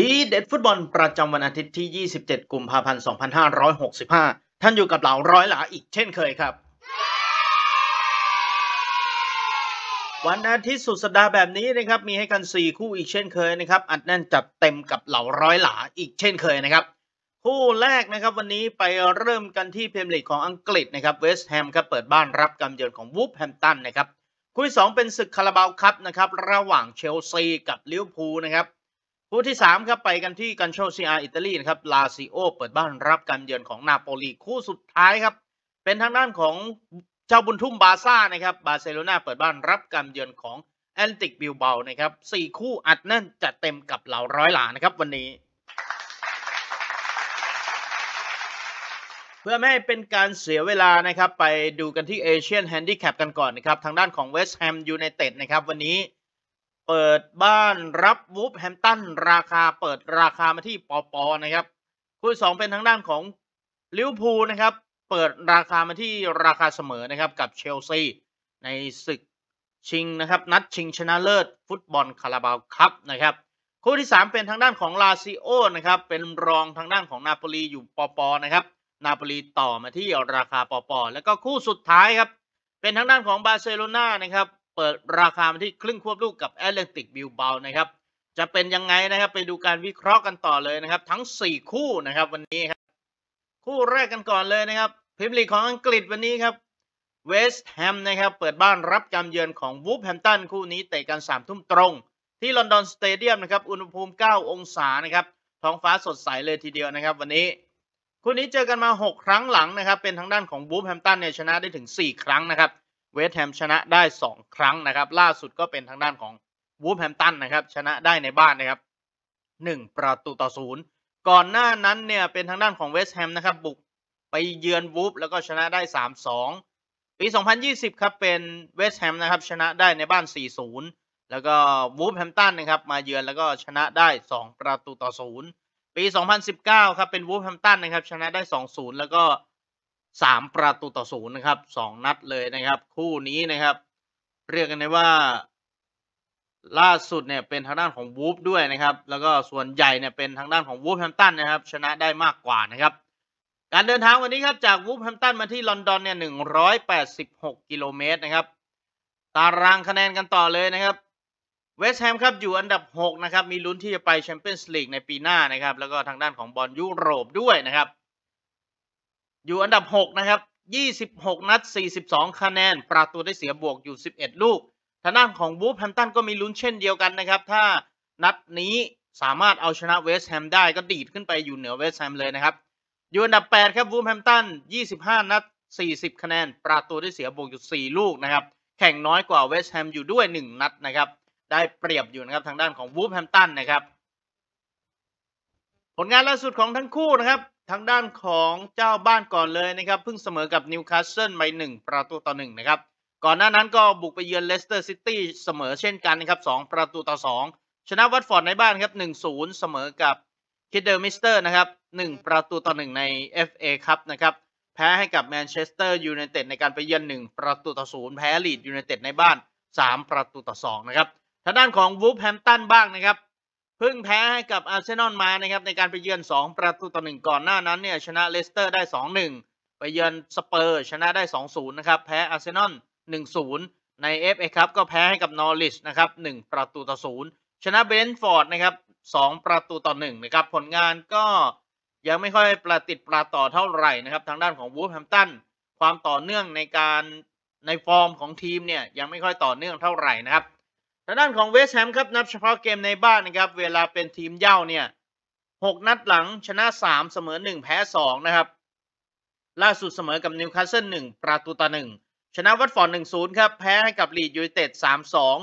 ทีเด็ดฟุตบอลประจำวันอาทิตย์ที่ 27 กุมภาพันธ์ 2565 ท่านอยู่กับเหล่าร้อยหลาอีกเช่นเคยครับ วันอาทิตย์สุดสัปดาห์แบบนี้นะครับมีให้กัน 4 คู่อีกเช่นเคยนะครับอัดแน่นจัดเต็มกับเหล่าร้อยหลาอีกเช่นเคยนะครับ คู่แรกนะครับวันนี้ไปเริ่มกันที่เพมลีกของอังกฤษนะครับเวสต์แฮมครับเปิดบ้านรับกำเยือนของวูฟแฮมตันนะครับคู่ที่เป็นศึกคาราบาวครับนะครับระหว่างเชลซีกับลิเวอร์พูลนะครับคู่ที่3ครับไปกันที่กันโชซีอาอิตาลีนะครับลาซิโอเปิดบ้านรับการเยือนของนาโปลี คู่สุดท้ายครับ เป็นทางด้านของเจ้าบุญทุ่มบาซ่านะครับบาร์เซโลนาเปิดบ้านรับการเยือนของแอตติกบิลเบานะครับสี่คู่อัดแน่นจัดเต็มกับเหล่าร้อยหลานะครับวันนี้ เพื่อไม่ให้เป็นการเสียเวลานะครับ ไปดูกันที่เอเชียนแฮนดิแคปกันก่อนนะครับ ทางด้านของเวสต์แฮมยูไนเต็ดนะครับวันนี้เปิดบ้านรับวูฟแฮมตันราคาเปิดราคามาที่ปอปอนะครับ คู่สองเป็นทางด้านของลิวพูลนะครับ เปิดราคามาที่ราคาเสมอนะครับกับเชลซีในศึกชิงนะครับนัดชิงชนะเลิศ ฟุตบอลคาราบาวครับนะครับคู่ที่ 3 เป็นทางด้านของลาซิโอนะครับเป็นรองทางด้านของนาโปลีอยู่ปอปอนะครับ นาโปลีต่อมาที่ราคาปอปอแล้วก็คู่สุดท้ายครับเป็นทางด้านของบาร์เซโลนานะครับเปิดราคามาที่ครึ่งควบลูกกับแอตเลนติกบิลเบานะครับ จะเป็นยังไงนะครับ ไปดูการวิเคราะห์กันต่อเลยนะครับ ทั้ง 4 คู่นะครับ วันนี้ครับ คู่แรกกันก่อนเลยนะครับพิมลีของอังกฤษวันนี้ครับ เวสต์แฮม นะครับ เปิดบ้านรับกำเยือนของวูฟแฮมตันคู่นี้เตะกัน 3 ทุ่มตรง ที่ลอนดอนสเตเดียมนะครับ อุณหภูมิ 9 องศานะครับ ท้องฟ้าสดใสเลยทีเดียวนะครับ วันนี้คู่นี้เจอกันมา 6 ครั้งหลังนะครับ เป็นทางด้านของวูฟแฮมตันเนี่ยชนะได้ถึง4 ครั้งนะครับเวสต์แฮมชนะได้ 2 ครั้งนะครับ ล่าสุดก็เป็นทางด้านของวูฟแฮมตันนะครับ ชนะได้ในบ้านนะครับ 1 ประตูต่อศูนย์ก่อนหน้านั้นเนี่ยเป็นทางด้านของเวสต์แฮมนะครับ บุกไปเยือนวูฟแล้วก็ชนะได้3-2ปี 2020ครับเป็นเวสต์แฮมนะครับ ชนะได้ในบ้าน4-0แล้วก็วูฟแฮมตันนะครับ มาเยือนแล้วก็ชนะได้ 2 ประตูต่อศูนย์ปี 2019ครับเป็นวูฟแฮมตันนะครับ ชนะได้2-0แล้วก็สามประตูต่อศูนย์นะครับสองนัดเลยนะครับ คู่นี้นะครับ เรียกกันได้ว่าล่าสุดเนี่ยเป็นทางด้านของวูฟด้วยนะครับ แล้วก็ส่วนใหญ่เนี่ยเป็นทางด้านของวูฟแฮมตันนะครับชนะได้มากกว่านะครับ การเดินทางวันนี้ครับ จากวูฟแฮมตันมาที่ลอนดอนเนี่ยหนึ่งร้อยแปดสิบหกกิโลเมตรนะครับ ตารางคะแนนกันต่อเลยนะครับเวสต์แฮมครับอยู่อันดับหกนะครับมีลุ้นที่จะไปแชมเปี้ยนส์ลีกในปีหน้านะครับ แล้วก็ทางด้านของบอลยุโรปด้วยนะครับอยู่อันดับ 6 นะครับ 26 นัด 42 คะแนน ประตูได้เสียบวกอยู่ 11 ลูกทางด้านของบูฟแฮมตันก็มีลุ้นเช่นเดียวกันนะครับ ถ้านัดนี้สามารถเอาชนะเวสต์แฮมได้ก็ดีดขึ้นไปอยู่เหนือเวสต์แฮมเลยนะครับ อยู่อันดับ8ครับบูฟแฮมตัน25 นัด 40 คะแนน ประตูได้เสียบวกอยู่ 4 ลูกนะครับ แข่งน้อยกว่าเวสต์แฮมอยู่ด้วย 1 นัดนะครับ ได้เปรียบอยู่นะครับทางด้านของวูฟแฮมตันนะครับ ผลงานล่าสุดของทั้งคู่นะครับทางด้านของเจ้าบ้านก่อนเลยนะครับเพิ่งเสมอกับนิวคาสเซิลไปหนึ่งประตูต่อหนึ่งนะครับก่อนหน้านั้นก็บุกไปเยือนเลสเตอร์ซิตี้เสมอเช่นกันนะครับสองประตูต่อสองชนะวัตฟอร์ดในบ้านครับหนึ่งศูนย์เสมอกับคิดเดอร์มิสเตอร์นะครับหนึ่งประตูต่อหนึ่งใน FA ครับนะครับ แพ้ให้กับแมนเชสเตอร์ยูไนเต็ดในการไปเยือนหนึ่งประตูต่อศูนย์แพ้ลีดยูไนเต็ดในบ้านสามประตูต่อสองนะครับทางด้านของวูฟแฮมตันบ้างนะครับเพิ่งแพ้ให้กับอาร์เซนอลมานะครับในการไปเยือน 2 ประตูต่อหนึ่งก่อนหน้านั้นเนี่ยชนะเลสเตอร์ได้ 2-1ไปเยือนสเปอร์ชนะได้ 2-0 นะครับ แพ้อาร์เซนอล1-0 ใน FA ครับก็แพ้ให้กับนอริชนะครับ 1 ประตูต่อ 0 ชนะเบนฟอร์ดนะครับ2ประตูต่อ 1 นะครับ ผลงานก็ยังไม่ค่อยประติดประต่อเท่าไหร่นะครับ ทางด้านของวูฟแฮมตันความต่อเนื่องในการในฟอร์มของทีมเนี่ยยังไม่ค่อยต่อเนื่องเท่าไหร่นะครับทางด้านของเวสแฮมครับ นับเฉพาะเกมในบ้านนะครับ เวลาเป็นทีมเย่าเนี่ยหกนัดหลังชนะสามเสมอหนึ่งแพ้สองนะครับ ล่าสุดเสมอกับนิวคาสเซิลหนึ่งประตูต่อหนึ่งชนะวัตฟอร์ดหนึ่งศูนย์ครับ แพ้ให้กับลีดยูไนเต็ดสามสอง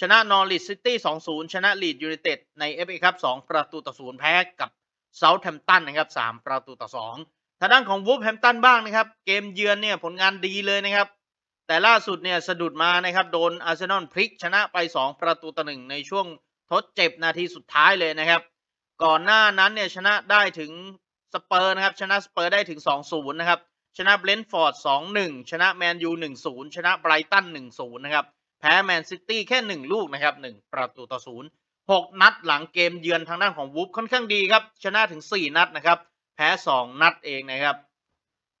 ชนะนอร์ลิสซิตี้สองศูนย์ชนะลีดยูไนเต็ดในเอฟเอครับสองประตูต่อศูนย์แพ้กับเซาท์แฮมป์ตันนะครับสามประตูต่อสองทางด้านของวูฟแฮมป์ตันบ้างนะครับ เกมเยือนเนี่ยผลงานดีเลยนะครับแต่ล่าสุดเนี่ยสะดุดมานะครับ โดนอาร์เซนอลพลิกชนะไป 2 ประตูต่อหนึ่งในช่วงทดเจ็บนาทีสุดท้ายเลยนะครับ ก่อนหน้านั้นเนี่ย ชนะได้ถึงสเปอร์นะครับ ชนะสเปอร์ได้ถึง 2-0 นะครับ ชนะเบลนฟอร์ด2-1 ชนะแมนยู1-0 ชนะไบรตัน1-0 นะครับ แพ้แมนซิตี้แค่ 1 ลูกนะครับ 1 ประตูต่อ0 6 นัดหลังเกมเยือนทางด้านของวูฟค่อนข้างดีครับ ชนะถึง 4 นัดนะครับแพ้ 2 นัดเองนะครับ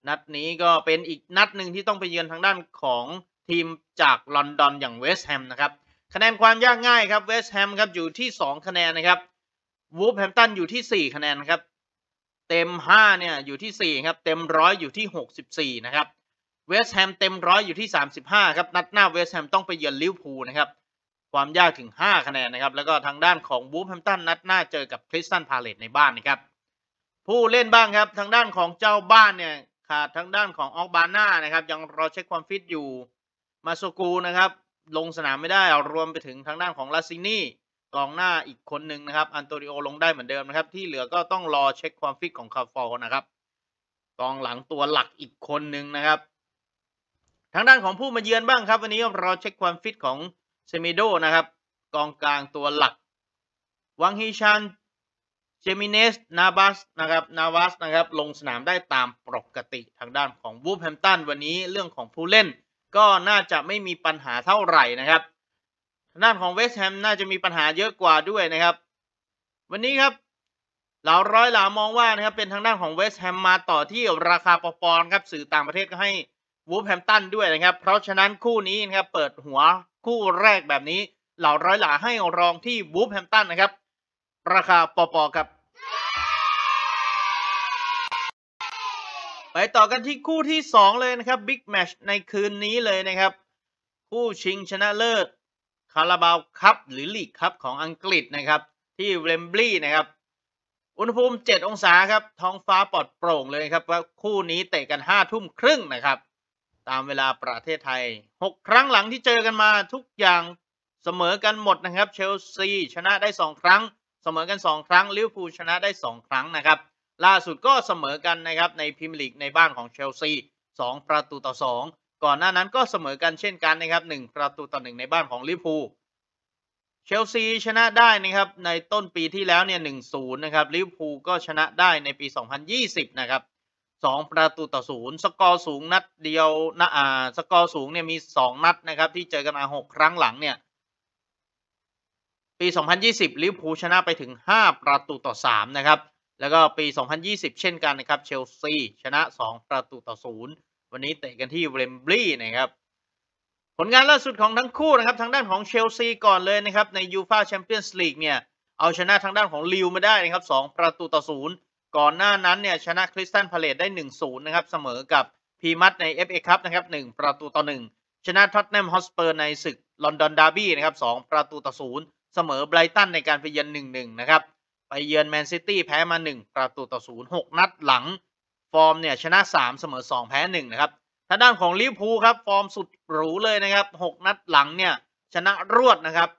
นัดนี้ก็เป็นอีกนัดหนึ่งที่ต้องไปเยือน ทางด้านของทีมจากลอนดอนอย่างเวสต์แฮมนะครับคะแนนความยากง่ายครับเวสต์แฮมครับอยู่ที่ 2 คะแนนนะครับวูฟแฮมตันอยู่ที่4 คะแนนครับ เต็ม5เนี่ยอยู่ที่4ครับเต็มร้อยอยู่ที่ 64นะครับเวสต์แฮมเต็มร้อยอยู่ที่ 35ครับนัดหน้าเวสต์แฮมต้องไปเยือนลิเวอร์พูลนะครับความยากถึง 5 คะแนนนะครับแล้วก็ทางด้านของวูฟแฮมตันนัดหน้าเจอกับคริสตันพาเลตในบ้านนะครับ ผู้เล่นบ้างครับทางด้านของเจ้าบ้านเนี่ยขาดทางด้านของออกบาน่านะครับ ยังรอเช็คความฟิตอยู่มาโซกู นะครับ ลงสนามไม่ได้รวมไปถึงทางด้านของลาซินี่กองหน้าอีกคนหนึ่งนะครับอันโตริโอลงได้เหมือนเดิมนะครับ ที่เหลือก็ต้องรอเช็คความฟิตของคาฟอล์นะครับกองหลังตัวหลักอีกคนหนึ่งนะครับ ทางด้านของผู้มาเยือนบ้างครับวันนี้รอเช็คความฟิตของเซมิโดนะครับกองกลางตัวหลัก วังฮีชานเชมิเนสนาบัสนะครับนาวัสนะครับลงสนามได้ตามปกติทางด้านของวูฟแฮมตันวันนี้เรื่องของผู้เล่น ก็น่าจะไม่มีปัญหาเท่าไหร่นะครับ ทางด้านของเวสต์แฮมน่าจะมีปัญหาเยอะกว่าด้วยนะครับ วันนี้ครับเหล่าร้อยหลามองว่านะครับเป็นทางด้านของเวสต์แฮมมาต่อที่ราคาปอปอนครับสื่อต่างประเทศก็ให้วูฟแฮมตันด้วยนะครับ เพราะฉะนั้นคู่นี้นะครับเปิดหัวคู่แรกแบบนี้เหล่าร้อยหลาให้รองที่วูฟแฮมตันนะครับราคาปอปอครับ ไปต่อกันที่คู่ที่ 2 เลยนะครับบิ๊กแมชในคืนนี้เลยนะครับ คู่ชิงชนะเลิศคาราบาวคัพหรือลีกคัพของอังกฤษนะครับที่เวมบลีย์นะครับ อุณหภูมิ 7 องศาครับ ท้องฟ้าปลอดโปร่งเลยครับว่าคู่นี้เตะกัน 5 ทุ่มครึ่งนะครับ ตามเวลาประเทศไทย 6 ครั้งหลังที่เจอกันมาทุกอย่างเสมอกันหมดนะครับเชลซีชนะได้2ครั้งเสมอกัน2ครั้งลิเวอร์พูลชนะได้ 2 ครั้งนะครับล่าสุดก็เสมอกันนะครับในพรีเมียร์ลีกในบ้านของเชลซี2ประตูต่อ 2 ก่อนหน้านั้นก็เสมอกันเช่นกันนะครับ1ประตูต่อ 1 ในบ้านของลิเวอร์พูลเชลซีชนะได้นะครับในต้นปีที่แล้วเนี่ยหนึ่งศูนย์นะครับลิเวอร์พูลก็ชนะได้ในปี2020นะครับสองประตูต่อศูนย์สกอร์สูงนัด เดียวนะอ่าสกอร์สูงเนี่ยมี2นัดนะครับที่เจอกันมา6ครั้งหลังเนี่ยปี 2020 ลิเวอร์พูลชนะไปถึง 5 ประตูต่อ3นะครับ แล้วก็ปี 2020 เช่นกันนะครับ เชลซี ชนะ 2 ประตูต่อ 0 วันนี้เตะกันที่เวมบลีย์นะครับ ผลงานล่าสุดของทั้งคู่นะครับ ทางด้านของเชลซีก่อนเลยนะครับ ในยูฟาแชมเปี้ยนส์ลีกเนี่ย เอาชนะทางด้านของลิวมาได้นะครับ2ประตูต่อ 0 ก่อนหน้านั้นเนี่ยชนะคริสตันพาเลตได้1-0นะครับเสมอกับพีมัตใน FA ครับนะครับ1ประตูต่อ 1 ชนะท็อตแนมฮอสเปอร์ในศึกลอนดอนดาร์บี้นะครับ2ประตูต่อ0เสมอไบรตัน ในการไปเยือนหนึ่งหนึ่งนะครับ ไปเยือนแมนซิตี้แพ้มา 1 ประตูต่อศูนย์หนัดหลังฟอร์ม เนี่ย ชนะ 3เสมอ 2 แพ้ 1 นะครับทางด้านของลิเวอร์พูลครับ ฟอร์มสุดหรูเลยนะครับ 6 นัดหลังเนี่ย ชนะรวดนะครับ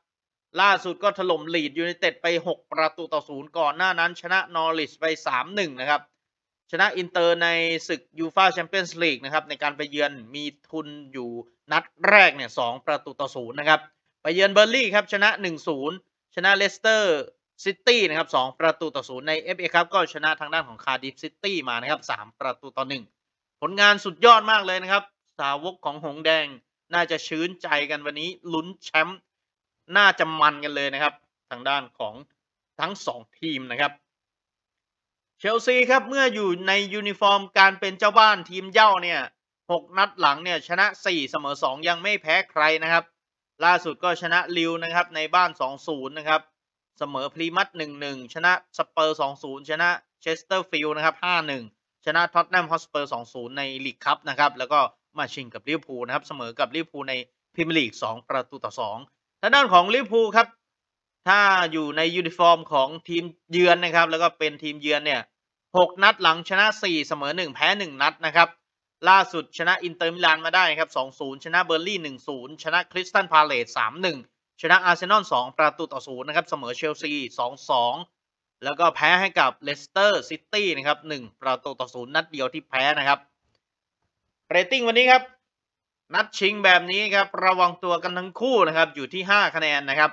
ล่าสุดก็ถล่มลีดยูไนเต็ดไป 6 ประตูต่อศูนย์ก่อนหน้านั้น ชนะนอริชไป 3-1นะครับ ชนะอินเตอร์ในศึกยูฟาแชมเปี้ยนส์ลีกนะครับในการไปเยือนมีทุนอยู่นัดแรกเนี่ยสประตูต่อศูนย์นะครับไปเยือนเบอร์ลี่ครับ ชนะ 1-0 ชนะเลสเตอร์ซิตี้นะครับสประตูต่อศูนย์ใน FA ครับก็ชนะทางด้านของคาร์ดิฟซิตี้มานะครับ 3 ประตูต่อ 1 ผลงานสุดยอดมากเลยนะครับ สาวกของหงแดง น่าจะชื้นใจกันวันนี้ ลุ้นแชมป์น่าจะมันกันเลยนะครับ ทางด้านของทั้ง 2 ทีมนะครับ เชลซีครับ เมื่ออยู่ในยูนิฟอร์ม การเป็นเจ้าบ้านทีมเย่าเนี่ย6นัดหลังเนี่ยชนะ4เสมอ2ยังไม่แพ้ใครนะครับล่าสุดก็ชนะลิวนะครับในบ้าน 2-0นะครับเสมอพรีมัต1-1 ชนะสเปอร์ 2-0 ชนะ เชสเตอร์ฟิลด์นะครับ5-1 ชนะท็อตแนมฮอสเปอร์ 2-0 ในลีกคัพนะครับ แล้วก็มาชิงกับลิเวอร์พูลนะครับเสมอกับลิเวอร์พูลใน พรีเมียร์ลีก 2 ประตูต่อ2ทางด้านของลิเวอร์พูลครับ ถ้าอยู่ในยูนิฟอร์มของทีมเยือนนะครับแล้วก็เป็นทีมเยือนเนี่ย6นัดหลังชนะ 4 เสมอ 1 แพ้ 1 นัดนะครับล่าสุดชนะอินเตอร์มิลานมาได้ครับ 2-0 ชนะเบอร์ลี่ 1-0 ชนะคริสตันพาเลต3-1 ชนะ อาร์เซนอล 2 ประตูต่อ0นะครับ เสมอเชลซี 2-2 แล้วก็แพ้ให้กับเลสเตอร์ซิตี้นะครับ 1 ประตูต่อ 0 นัดเดียวที่แพ้นะครับเรตติ้งวันนี้ครับ นัดชิงแบบนี้ครับ ระวังตัวกันทั้งคู่นะครับ อยู่ที่ 5 คะแนนนะครับ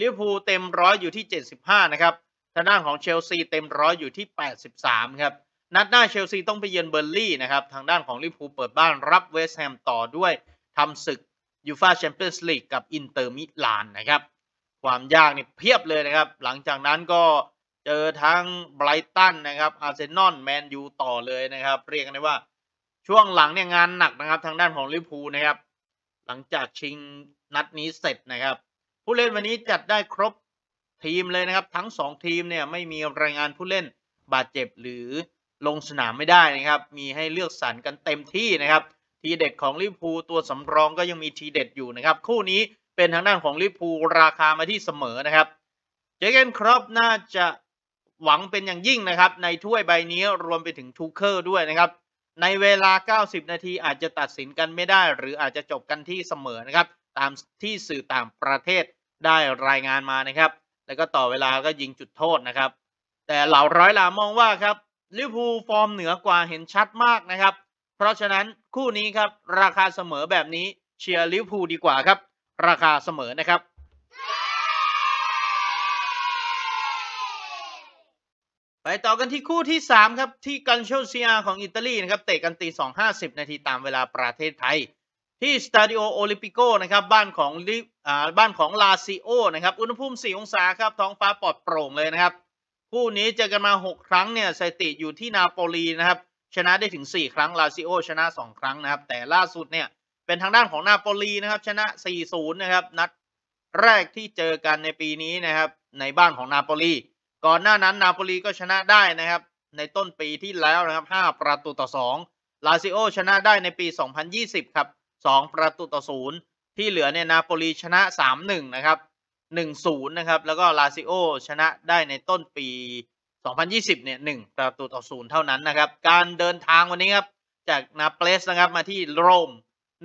ลิเวอร์พูลเต็มร้อยอยู่ที่ 75 นะครับ ทางด้านของเชลซีเต็มร้อยอยู่ที่ 83 ครับนัดหน้าเชลซีต้องไปเยือนเบอร์ลี่นะครับ ทางด้านของลิเวอร์พูลเปิดบ้านรับเวสต์แฮมต่อด้วยทำศึกยูฟาแชมเปี้ยนส์ลีกกับอินเตอร์มิลานนะครับ ความยากนี่เพียบเลยนะครับ หลังจากนั้นก็เจอทั้งไบรตันนะครับอาร์เซนอลแมนยูต่อเลยนะครับ เรียกได้ว่าช่วงหลังเนี่ยงานหนักนะครับทางด้านของลิเวอร์พูลนะครับ หลังจากชิงนัดนี้เสร็จนะครับ ผู้เล่นวันนี้จัดได้ครบทีมเลยนะครับ ทั้ง2ทีมเนี่ยไม่มีรายงานผู้เล่นบาดเจ็บหรือลงสนามไม่ได้นะครับ มีให้เลือกสรรกันเต็มที่นะครับ ทีเด็ดของลิฟูตัวสำรองก็ยังมีทีเด็ดอยู่นะครับ คู่นี้เป็นทางด้านของลิฟูราคามาที่เสมอนะครับ เจเกนครอปน่าจะหวังเป็นอย่างยิ่งนะครับ ในถ้วยใบนี้รวมไปถึงทูเคอร์ด้วยนะครับ ในเวลา 90 นาทีอาจจะตัดสินกันไม่ได้หรืออาจจะจบกันที่เสมอนะครับ ตามที่สื่อต่างประเทศได้รายงานมานะครับ แล้วก็ต่อเวลาก็ยิงจุดโทษนะครับ แต่เหล่าร้อยลามองว่าครับลิเวอร์พูลฟอร์มเหนือกว่าเห็นชัดมากนะครับ เพราะฉะนั้นคู่นี้ครับราคาเสมอแบบนี้เชียร์ลิเวอร์พูลดีกว่าครับ ราคาเสมอนะครับ ไปต่อกันที่คู่ที่3ครับ ที่กันโชเซียของอิตาลีนะครับ เตะกันตี2.50นาทีตามเวลาประเทศไทย ที่สตาดิโอโอลิปิโกนะครับบ้านของบ้านของลาซิโอนะครับ อุณหภูมิ 4 องศาครับ ท้องฟ้าปลอดโปร่งเลยนะครับคู่นี้เจอกันมา 6 ครั้งเนี่ยสถิติอยู่ที่นาโปลีนะครับ ชนะได้ถึง 4 ครั้งลาซิโอชนะ 2 ครั้งนะครับ แต่ล่าสุดเนี่ยเป็นทางด้านของนาโปลีนะครับชนะ 4-0 นะครับ นัดแรกที่เจอกันในปีนี้นะครับในบ้านของนาโปลีก่อนหน้านั้นนาโปลีก็ชนะได้นะครับในต้นปีที่แล้วนะครับ 5 ประตูต่อ2ลาซิโอชนะได้ในปี 2020 ครับ 2 ประตูต่อ 0 ที่เหลือเนี่ยนาโปลีชนะ 3-1นะครับ1-0นะครับแล้วก็ลาซิโอชนะได้ในต้นปี 2020เนี่ย1ประตูต่อ 0 เท่านั้นนะครับการเดินทางวันนี้ครับจากนาเปลสนะครับมาที่โรม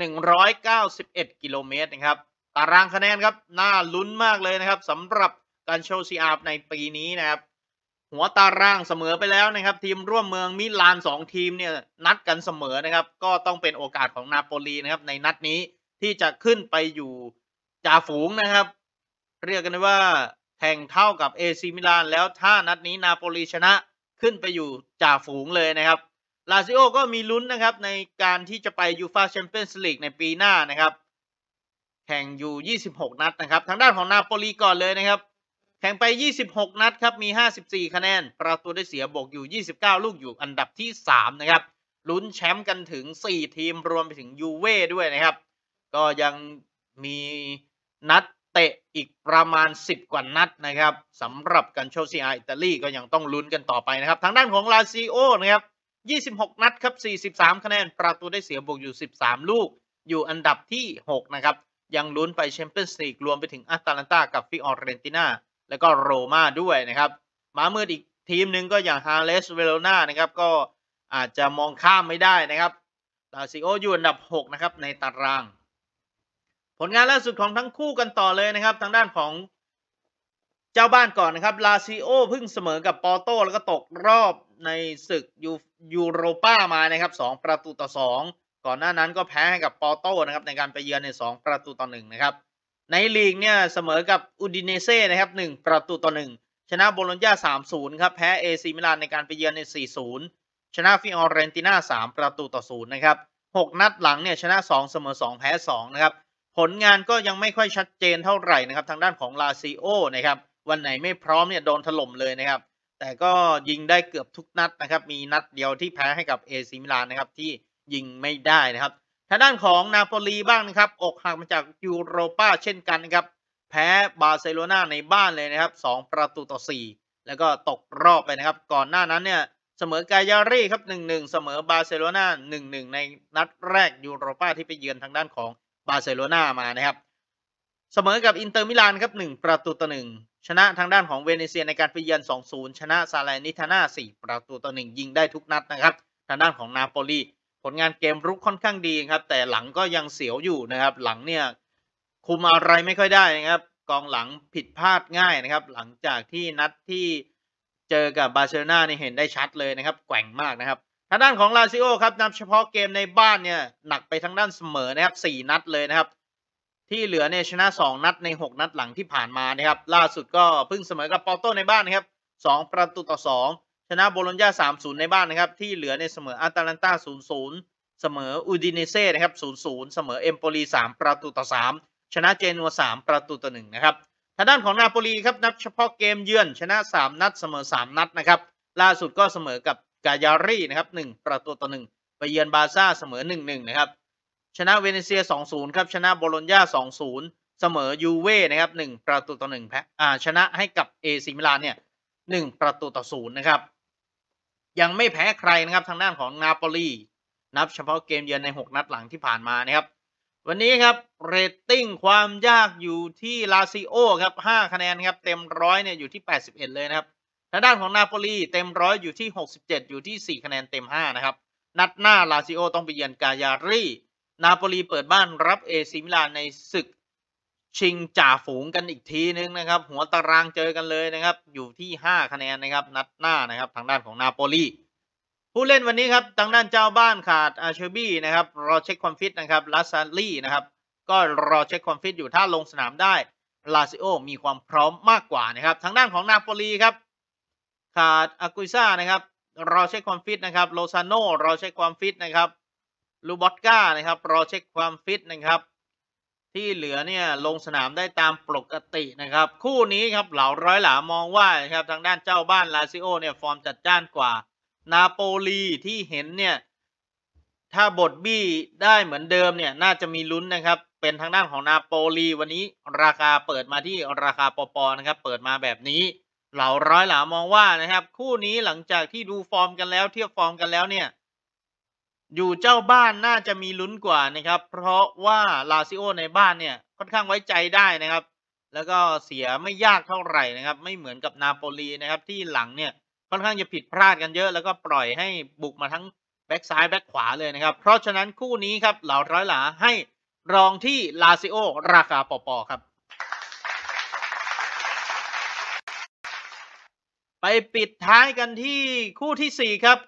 191 กิโลเมตรนะครับ ตารางคะแนนครับน่าลุ้นมากเลยนะครับสำหรับการโชว์ซีอาร์ในปีนี้นะครับ หัวตารางเสมอไปแล้วนะครับ ทีมร่วมเมืองมิลาน 2 ทีมเนี่ยนัดกันเสมอนะครับ ก็ต้องเป็นโอกาสของนาโปลีนะครับในนัดนี้ที่จะขึ้นไปอยู่จ่าฝูงนะครับเรียกกันว่าแข่งเท่ากับเอซิมิลาน แล้วถ้านัดนี้นาโปลีชนะขึ้นไปอยู่จ่าฝูงเลยนะครับลาซิโอก็มีลุ้นนะครับในการที่จะไปยูฟาแชมเปี้ยนส์ลีกในปีหน้านะครับ แข่งอยู่ 26 นัดนะครับ ทางด้านของนาโปลีก่อนเลยนะครับ แข่งไป 26 นัดครับ มี 54 คะแนน ประตูได้เสียบวกอยู่ 29 ลูกอยู่อันดับที่ 3 นะครับลุ้นแชมป์กันถึง 4 ทีมรวมไปถึงยูเว่ด้วยนะครับ ก็ยังมีนัดเตะอีกประมาณ 10 กว่านัดนะครับสำหรับการโชว์ซีอาอิตาลีก็ยังต้องลุ้นกันต่อไปนะครับ ทางด้านของลาซิโอนะครับ 26 นัดครับ 43 คะแนน ประตูได้เสียบวกอยู่ 13 ลูก อยู่อันดับที่ 6 นะครับ ยังลุ้นไปแชมเปี้ยนส์ลีกรวมไปถึงอาตาลันตากับฟิออเรนติน่า และก็โรม่าด้วยนะครับ มามืดอีกทีมหนึ่งก็อย่างฮาเลสเวโรนานะครับก็อาจจะมองข้ามไม่ได้นะครับลาซิโออยู่อันดับ6นะครับในตารางผลงานล่าสุดของทั้งคู่กันต่อเลยนะครับทางด้านของเจ้าบ้านก่อนนะครับลาซิโอพึ่งเสมอกับปอโตแล้วก็ตกรอบในศึกยูยูโรป้ามานะครับสองประตูต่อสองก่อนหน้านั้นก็แพ้ให้กับปอโตนะครับในการไปเยือนในสองประตูต่อหนึ่งนะครับในลีกเนี่ย เสมอกับอูดิเนเซ่นะครับหนึ่งประตูต่อหนึ่งชนะโบโลญญาสามศูนย์ครับแพ้เอซิมิลานในการไปเยือนในสี่ศูนย์ชนะฟิออเรนติน่าสามประตูต่อศูนย์นะครับหกนัดหลังเนี่ยชนะสองเสมอสองแพ้สองนะครับผลงานก็ยังไม่ค่อยชัดเจนเท่าไหร่นะครับ ทางด้านของลาซิโอนะครับวันไหนไม่พร้อมเนี่ยโดนถล่มเลยนะครับ แต่ก็ยิงได้เกือบทุกนัดนะครับ มีนัดเดียวที่แพ้ให้กับเอซิมิลานนะครับที่ยิงไม่ได้นะครับ ทางด้านของนาโปลีบ้างนะครับอกหักมาจากยูโรป้าเช่นกันนะครับ แพ้บาร์เซโลนาในบ้านเลยนะครับ 2 ประตูต่อ 4 แล้วก็ตกรอบไปนะครับ ก่อนหน้านั้นเนี่ย เสมอกายารีครับ1-1เสมอบาร์เซโลนา1-1 ในนัด แรกยูโรป้าที่ไปเยือนทางด้านของบาร์เซโลนามานะครับ เสมอกับอินเตอร์มิลานครับหนึ่งประตูต่อหนึ่งชนะทางด้านของเวเนเซียในการไปเยือน2-0ชนะซาเลนิทาน่า4 ประตูต่อหนึ่งยิงได้ทุกนัดนะครับ ทางด้านของนาโปลีผลงานเกมรุกค่อนข้างดีครับ แต่หลังก็ยังเสียวอยู่นะครับ หลังเนี่ยคุมอะไรไม่ค่อยได้นะครับ กองหลังผิดพลาดง่ายนะครับ หลังจากที่นัดที่เจอกับบาร์เซโลนาเนี่เห็นได้ชัดเลยนะครับแกว่งมากนะครับทางด้านของลาซิโอครับนำเฉพาะเกมในบ้านเนี่ยหนักไปทางด้านเสมอนะครับสี่นัดเลยนะครับ ที่เหลือเนี่ยชนะสองนัดในหกนัดหลังที่ผ่านมานะครับ ล่าสุดก็เพิ่งเสมอกับปอโตในบ้านนะครับสองประตูต่อสองชนะโบโลญญาสามศูนย์ในบ้านนะครับ ที่เหลือเนี่ยเสมออาตาลันตาศูนย์ศูนย์เสมออูดินเซ่นะครับศูนย์ศูนย์เสมอเอมโปลีสามประตูต่อสามชนะเจนัวสามประตูต่อหนึ่งนะครับทางด้านของนาโปลีครับนับเฉพาะเกมเยือนชนะสามนัดเสมอสามนัดนะครับล่าสุดก็เสมอกับกายารีนะครับหนึ่งประตูต่อหนึ่งไปเยือนบาซ่าเสมอหนึ่งหนึ่งนะครับ ชนะเวเนเซียสองศูนย์ครับ ชนะโบโลญญาสองศูนย์เสมอยูเว่นะครับหนึ่งประตูต่อหนึ่งแพ้ชนะให้กับเอซิมิลานเนี่ยหนึ่งประตูต่อศูนย์นะครับ ยังไม่แพ้ใครนะครับทางด้านของนาโปลีนับเฉพาะเกมเยือนใน 6 นัดหลังที่ผ่านมานะครับ วันนี้ครับเรตติ้งความยากอยู่ที่ลาซิโอครับ 5 คะแนนครับ เต็มร้อยเนี่ยอยู่ที่81เลยนะครับทางด้านของนาโปลีเต็มร้อยอยู่ที่ 67 อยู่ที่ 4 คะแนนเต็ม 5 นะครับ นัดหน้าลาซิโอต้องไปเยือนกายารีนาโปลีเปิดบ้านรับเอซิมิลานในศึกชิงจ่าฝูงกันอีกทีนึงนะครับหัวตารางเจอกันเลยนะครับอยู่ที่ 5 คะแนนนะครับ นัดหน้านะครับทางด้านของนาโปลี ผู้เล่นวันนี้ครับทางด้านเจ้าบ้านขาดอาเชบี้นะครับรอเช็คความฟิตนะครับลาซาลี่นะครับก็รอเช็คความฟิตอยู่ถ้าลงสนามได้ลาซิโอมีความพร้อมมากกว่านะครับทางด้านของนาโปลีครับขาดอากุยซ่านะครับรอเช็คความฟิตนะครับโลซาโน่รอเช็คความฟิตนะครับลูบอตกานะครับรอเช็คความฟิตนะครับที่เหลือเนี่ยลงสนามได้ตามปกตินะครับ คู่นี้ครับเหล่าร้อยหลามองว่านะครับทางด้านเจ้าบ้านลาซิโอเนี่ยฟอร์มจัดจ้านกว่า นาโปลีที่เห็นเนี่ยถ้าบทบี้ได้เหมือนเดิมเนี่ยน่าจะมีลุ้นนะครับเป็นทางด้านของนาโปลีวันนี้ราคาเปิดมาที่ราคาปอปอนะครับเปิดมาแบบนี้เหล่าร้อยหลามองว่านะครับ คู่นี้หลังจากที่ดูฟอร์มกันแล้ว เทียบฟอร์มกันแล้วเนี่ยอยู่เจ้าบ้านน่าจะมีลุ้นกว่านะครับ เพราะว่าลาซิโอในบ้านเนี่ยค่อนข้างไว้ใจได้นะครับ แล้วก็เสียไม่ยากเท่าไหร่นะครับ ไม่เหมือนกับนาโปลีนะครับ ที่หลังเนี่ยค่อนข้างจะผิดพลาดกันเยอะแล้วก็ปล่อยให้บุกมาทั้ง แบ็กซ้ายแบ็กขวาเลยนะครับ เพราะฉะนั้นคู่นี้ครับเหล่าร้อยหลาให้รองที่ลาซิโอราคาปอๆครับไป ปิดท้ายกันที่คู่ที่ 4 ครับ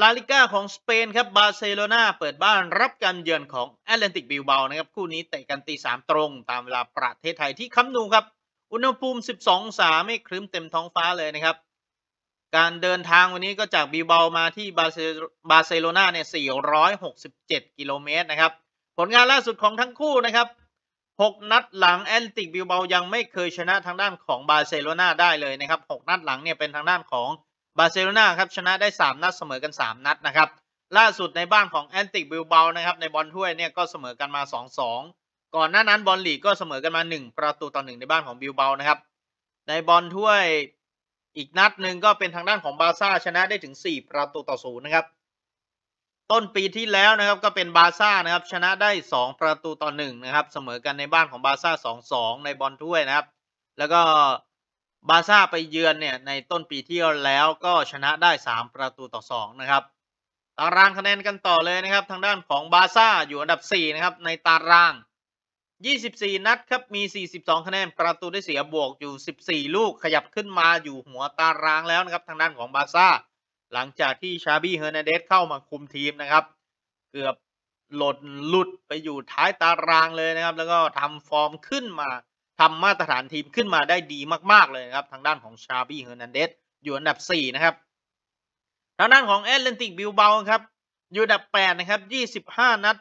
ลาลิก้าของ สเปน ครับ บาร์เซโลนาเปิดบ้านรับการเยือนของ แอตแลนติก บิลเบา นะครับ คู่นี้เตะกันตีสามตรง ตาม เวลาประเทศไทยที่คัมนูครับ อุณหภูมิ 12องศาไม่ครึ้ม เต็มท้องฟ้าเลยนะครับ การเดินทางวันนี้ก็ จากบิลเบา มาที่บาร์เซบาร์เซโลนาเนี่ย467กิโลเมตรนะครับผลงานล่าสุดของทั้งคู่นะครับ6 นัดหลังแอตติกบิลเบายังไม่เคยชนะทางด้านของบาร์เซโลนาได้เลยนะครับ 6 นัดหลังเนี่ยเป็นทางด้านของบาร์เซโลนาครับชนะได้ 3 นัดเสมอกัน 3 นัดนะครับล่าสุดในบ้านของแอตติกบิลเบานะครับในบอลถ้วยเนี่ยก็เสมอกันมา 2-2 ก่อนหน้านั้นบอลลีกก็เสมอกันมา 1 ประตูต่อหนึ่งในบ้านของบิลเบานะครับในบอลถ้วยอีกนัดหนึ่งก็เป็นทางด้านของบาร์ซ่าชนะได้ถึง 4 ประตูต่อศูนย์นะครับต้นปีที่แล้วนะครับก็เป็นบาซ่านะครับชนะได้ 2 ประตูต่อ1นะครับเสมอกันในบ้านของบาซ่า2-2ในบอลถ้วยนะครับ แล้วก็บาซ่าไปเยือนเนี่ยในต้นปีที่แล้วก็ชนะได้ 3 ประตูต่อ2นะครับตารางคะแนนกันต่อเลยนะครับทางด้านของบาซ่า อยู่อันดับ4นะครับในตาราง 24นัดครับมี 42 คะแนนประตูได้เสียบวกอยู่14 ลูกขยับขึ้นมาอยู่หัวตารางแล้วนะครับทางด้านของบาซ่าหลังจากที่ชาบี้เฮอร์นาเดสเข้ามาคุมทีมนะครับ เกือบหล่นหลุดไปอยู่ท้ายตารางเลยนะครับ แล้วก็ทำฟอร์มขึ้นมาทำมาตรฐานทีมขึ้นมาได้ดีมากๆ เลยนะครับ ทางด้านของชาบี้เฮอร์นันเดสอยู่อันดับ 4 นะครับ ทางด้านของแอตเลนติกบิลเบาครับอยู่อันดับ 8 นะครับ 25 นัด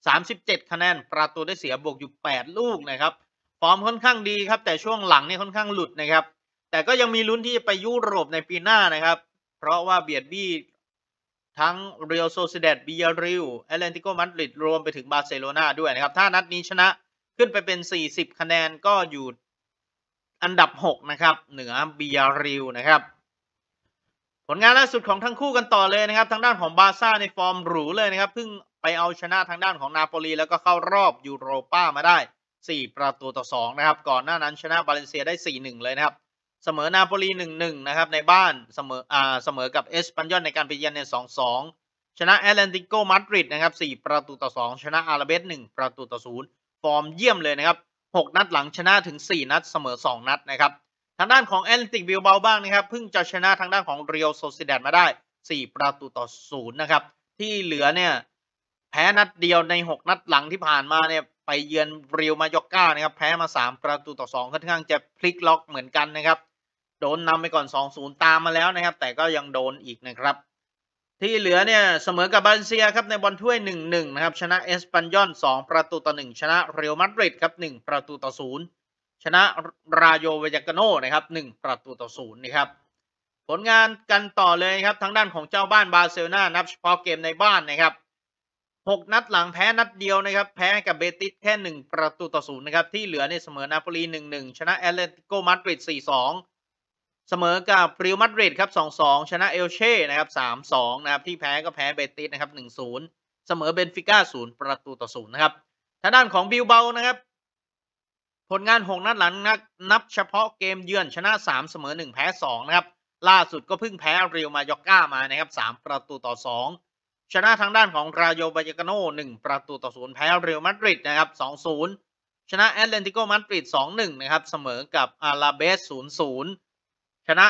37 คะแนนประตูได้เสียบวกอยู่ 8 ลูกนะครับฟอร์มค่อนข้างดีครับแต่ช่วงหลังนี่ค่อนข้างหลุดนะครับ แต่ก็ยังมีลุ้นที่จะไปยุโรปในปีหน้านะครับเพราะว่าเบียดบี้ทั้งเรียลโซเซเดตบียริลแอตเลนติโกมาดริดรวมไปถึงบาร์เซโลนาด้วยนะครับ ถ้านัดนี้ชนะขึ้นไปเป็น 40 คะแนนก็อยู่อันดับ 6 นะครับ เหนือบียริลนะครับ ผลงานล่าสุดของทั้งคู่กันต่อเลยนะครับ ทางด้านของบาซ่าในฟอร์มหรูเลยนะครับเพิ่งไปเอาชนะทางด้านของนาโปลีแล้วก็เข้ารอบยูโรป้ามาได้ 4 ประตูต่อ 2 นะครับ ก่อนหน้านั้นชนะบาเลนเซียได้ 4-1 เลยนะครับเสมอนาโปลีหนึ่งหนึ่งนะครับ ในบ้านเสมออ่าเสมอกับเอสปันยอนในการไปเยือนในสองสองชนะแอตเลนติโกมาดริดนะครับสี่ประตูต่อสองชนะอาราเบสหนึ่งประตูต่อศูนย์ฟอร์มเยี่ยมเลยนะครับหกนัดหลังชนะถึงสี่นัดเสมอสองนัดนะครับทางด้านของแอตเลนติกบิลเบาบ้างนะครับเพิ่งจะชนะทางด้านของเรียลโซซิเดตมาได้สี่ประตูต่อศูนย์นะครับ ที่เหลือเนี่ย แพ้นัดเดียวในหกนัดหลังที่ผ่านมาเนี่ยไปเยือนเรียวมาโยก้านะครับแพ้มา 3 ประตูต่อ 2 ค่อนข้างจะพลิกล็อกเหมือนกันนะครับ โดนนำไปก่อน 2-0 ตามมาแล้วนะครับ แต่ก็ยังโดนอีกนะครับ ที่เหลือเนี่ย เสมอกับบันลเซียครับในบอลถ้วย1-1 นะครับ ชนะเอสปันยอน2ประตูต่อ 1 ชนะเรียวมาดริดครับ 1 ประตูต่อ 0 ชนะรายโยเวยากาโนนะครับ1ประตูต่อ 0 นะครับ ผลงานกันต่อเลยครับทางด้านของเจ้าบ้านบาร์เซโลนานับเฉพาะเกมในบ้านนะครับ6 นัดหลังแพ้นัดเดียวนะครับ แพ้กับเบติสแค่ 1 ประตูต่อศูนย์นะครับ ที่เหลือในเสมอนาโปลี1-1 ชนะแอตเลติโกมาดริด4-2 เสมอกับปริวมาดริดครับ 2-2 ชนะเอลเช่นะครับ3-2 นะครับ ที่แพ้ก็แพ้เบติสนะครับ1-0 เสมอเบนฟิก้า0ประตูต่อศูนย์นะครับทางด้านของบิลเบานะครับ ผลงาน 6 นัดหลังนักนับเฉพาะเกมเยือนชนะ 3 เสมอ 1 แพ้ 2 นะครับ ล่าสุดก็เพิ่งแพ้เรียวมาโยกก้ามานะครับ3ประตูต่อ 2ชนะทางด้านของราโยบายกาโน่หนึ่งประตูต่อศูนย์แพ้เรอัลมาดริดนะครับสองศูนย์ชนะแอตเลติโกมาดริดสองหนึ่งนะครับเสมอกับอาราเบสศูนย์ศูนย์ชนะ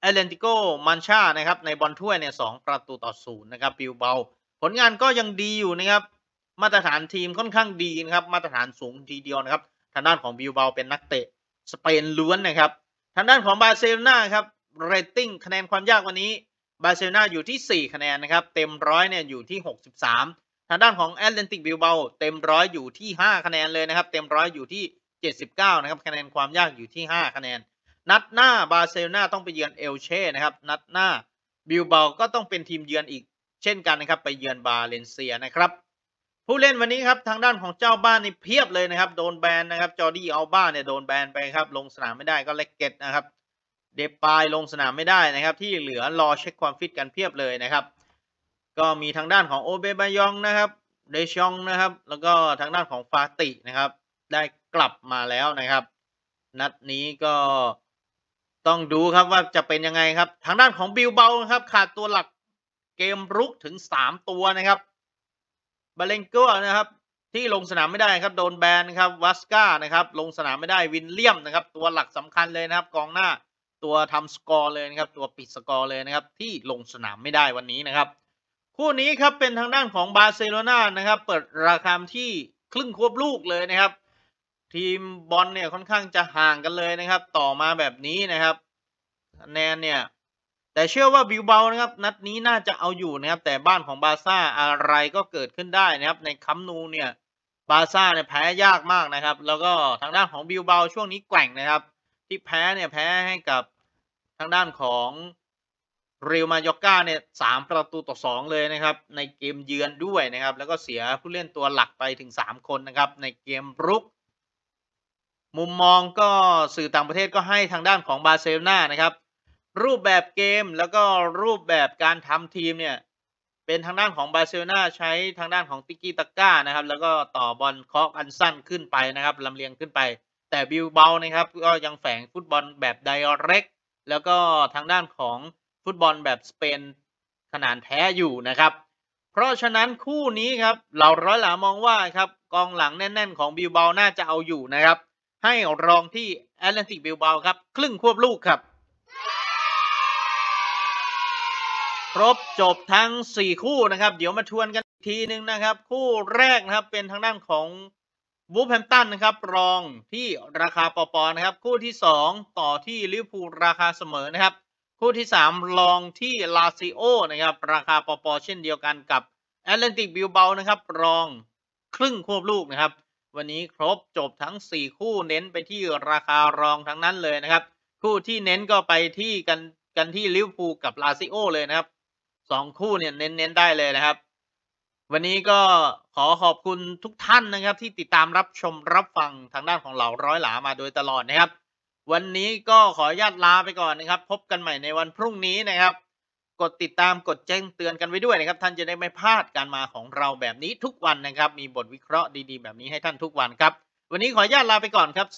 แอตเลติโกมันชานะครับในบอลถ้วยเนี่ยสองประตูต่อศูนย์นะครับบิวเบาผลงานก็ยังดีอยู่นะครับ มาตรฐานทีมค่อนข้างดีนะครับ มาตรฐานสูงทีเดียวนะครับ ทางด้านของบิวเบาเป็นนักเตะ สเปนล้วนนะครับ ทางด้านของบาร์เซโลนาครับเรตติ้งคะแนนความยากวันนี้บาร์เซโลนาอยู่ที่ 4 คะแนนนะครับเต็มร้อยเนี่ยอยู่ที่ 63 ทางด้านของแอตเลนติกบิลเบาเต็มร้อยอยู่ที่ 5 คะแนนเลยนะครับเต็มร้อยอยู่ที่ 79 นะครับ คะแนนความยากอยู่ที่ 5 คะแนนนัดหน้าบาร์เซโลนาต้องไปเยือนเอลเช่นะครับนัดหน้าบิลเบาก็ต้องเป็นทีมเยือนอีกเช่นกันนะครับไปเยือนบาเลนเซียนะครับผู้เล่นวันนี้ครับทางด้านของเจ้าบ้านนี่เพียบเลยนะครับโดนแบนนะครับจอร์ดี้อัลบ้าเนี่ยโดนแบนไปครับลงสนามไม่ได้ก็เล็กเก็ตนะครับเดบายลงสนามไม่ได้นะครับ ที่เหลือรอเช็คความฟิตกันเพียบเลยนะครับ ก็มีทางด้านของโอเบบายองนะครับเดชองนะครับ แล้วก็ทางด้านของฟาตินะครับ ได้กลับมาแล้วนะครับ นัดนี้ก็ต้องดูครับว่าจะเป็นยังไงครับ ทางด้านของบิลเบลครับขาดตัวหลักเกมรุกถึง 3 ตัวนะครับบาเลนโกนะครับ ที่ลงสนามไม่ได้ครับโดนแบนครับวัสก้านะครับ ลงสนามไม่ได้วินเลียมนะครับ ตัวหลักสำคัญเลยนะครับกองหน้าตัวทำสกอร์เลยนะครับ ตัวปิดสกอร์เลยนะครับ ที่ลงสนามไม่ได้วันนี้นะครับ คู่นี้ครับเป็นทางด้านของบาร์เซโลนานะครับเปิดราคาที่ครึ่งควบลูกเลยนะครับ ทีมบอลเนี่ยค่อนข้างจะห่างกันเลยนะครับ ต่อมาแบบนี้นะครับคะแนนเนี่ยแต่เชื่อว่าบิวเบานะครับนัดนี้น่าจะเอาอยู่นะครับ แต่บ้านของบาซ่าอะไรก็เกิดขึ้นได้นะครับ ในคัมนูเนี่ยบาซ่าเนี่ยแพ้ยากมากนะครับ แล้วก็ทางด้านของบิวเบาช่วงนี้แกว่งนะครับที่แพ้เนี่ยแพ้ให้กับทางด้านของเรียวมายอกาเนี่ยสามประตูต่อสองเลยนะครับ ในเกมเยือนด้วยนะครับแล้วก็เสียผู้เล่นตัวหลักไปถึงสามคนนะครับในเกมรุกมุมมองก็สื่อต่างประเทศก็ให้ทางด้านของบาร์เซโลนานะครับ รูปแบบเกมแล้วก็รูปแบบการทำทีมเนี่ย เป็นทางด้านของบาร์เซโลนาใช้ทางด้านของติกิตาก้านะครับ แล้วก็ต่อบอลเคาะกันสั้นขึ้นไปนะครับลำเลียงขึ้นไปแต่บิลเบานะครับก็ยังแฝงฟุตบอลแบบไดเรกแล้วก็ทางด้านของฟุตบอลแบบสเปนขนาดแท้อยู่นะครับ เพราะฉะนั้นคู่นี้ครับเหล่าร้อยหลามองว่าครับกองหลังแน่น ๆ ของบิลเบาน่าจะเอาอยู่นะครับ ให้รองที่แอตแลนติกบิลเบาครับครึ่งควบลูกครับ ครบจบทั้ง 4 คู่นะครับ เดี๋ยวมาทวนกันอีกทีนึงนะครับ คู่แรกนะครับเป็นทางด้านของวูฟแฮมตันนะครับรองที่ราคาปอปอนะครับ คู่ที่2ต่อที่ลิเวอร์พูลราคาเสมอนะครับคู่ที่3รองที่ลาซิโอนะครับ ราคาปอปอเช่นเดียวกันกับแอตแลนติกบิลเบานะครับรองครึ่งควบลูกนะครับ วันนี้ครบจบทั้ง 4 คู่เน้นไปที่ราคารองทั้งนั้นเลยนะครับ คู่ที่เน้นก็ไปที่กันกันที่ลิเวอร์พูลกับลาซิโอเลยนะครับ 2 คู่เนี่ยเน้นเน้นได้เลยนะครับ วันนี้ก็ขอขอบคุณทุกท่านนะครับ ที่ติดตามรับชมรับฟังทางด้านของเหล่าร้อยหลามาโดยตลอดนะครับวันนี้ก็ขออนุญาตลาไปก่อนนะครับ พบกันใหม่ในวันพรุ่งนี้นะครับ กดติดตามกดแจ้งเตือนกันไว้ด้วยนะครับ ท่านจะได้ไม่พลาดการมาของเราแบบนี้ทุกวันนะครับ มีบทวิเคราะห์ดีๆ แบบนี้ให้ท่านทุกวันครับ วันนี้ขออนุญาตลาไปก่อนครับ